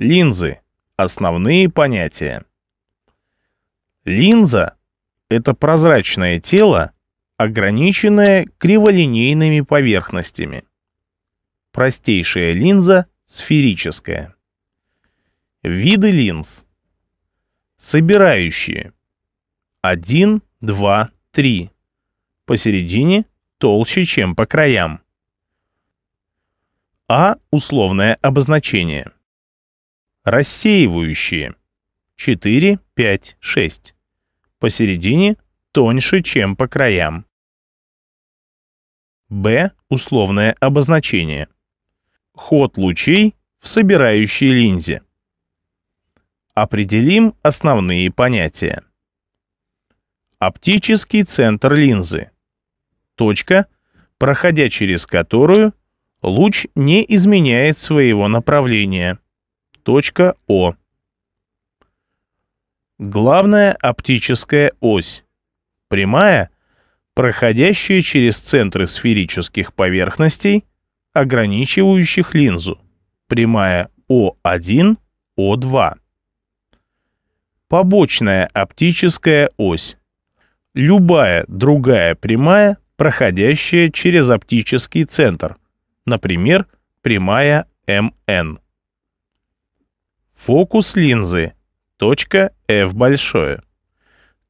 Линзы. Основные понятия. Линза – это прозрачное тело, ограниченное криволинейными поверхностями. Простейшая линза – сферическая. Виды линз. Собирающие. 1, 2, 3. Посередине толще, чем по краям. А – условное обозначение – рассеивающие. 4, 5, 6. Посередине тоньше, чем по краям. Б. Условное обозначение. Ход лучей в собирающей линзе. Определим основные понятия. Оптический центр линзы. Точка, проходя через которую луч не изменяет своего направления. Точка О. Главная оптическая ось. Прямая, проходящая через центры сферических поверхностей, ограничивающих линзу. Прямая О1, О2. Побочная оптическая ось. Любая другая прямая, проходящая через оптический центр. Например, прямая МН. Фокус линзы. Точка F большое.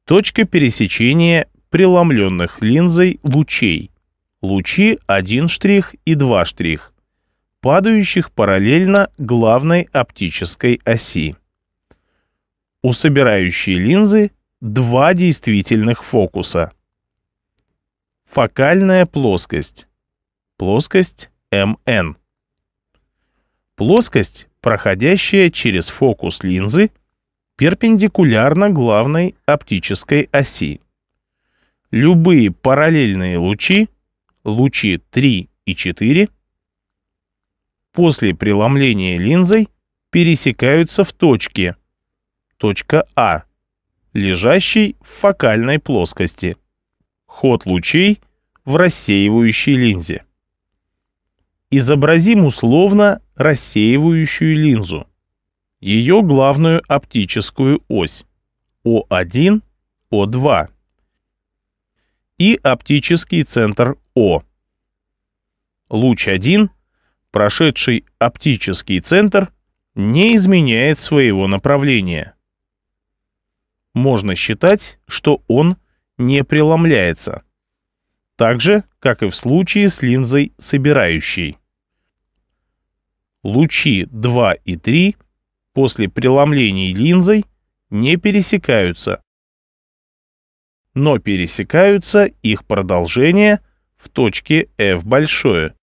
Точка пересечения преломленных линзой лучей. Лучи 1 штрих и 2 штрих, падающих параллельно главной оптической оси. У собирающей линзы два действительных фокуса. Фокальная плоскость. Плоскость МН. Плоскость, проходящая через фокус линзы, перпендикулярна главной оптической оси. Любые параллельные лучи, лучи 3 и 4, после преломления линзой пересекаются в точке, точка А, лежащей в фокальной плоскости. Ход лучей в рассеивающей линзе. Изобразим условно рассеивающую линзу, ее главную оптическую ось О1, О2 и оптический центр О. Луч 1, прошедший оптический центр, не изменяет своего направления. Можно считать, что он не преломляется. Так же, как и в случае с линзой собирающей лучи 2 и 3 после преломлений линзой не пересекаются, но пересекаются их продолжения в точке F большое.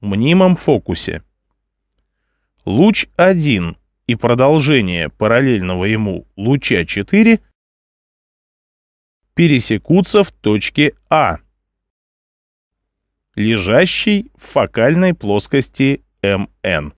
Мнимом фокусе. Луч 1 и продолжение параллельного ему луча 4 пересекутся в точке А лежащий в фокальной плоскости МН.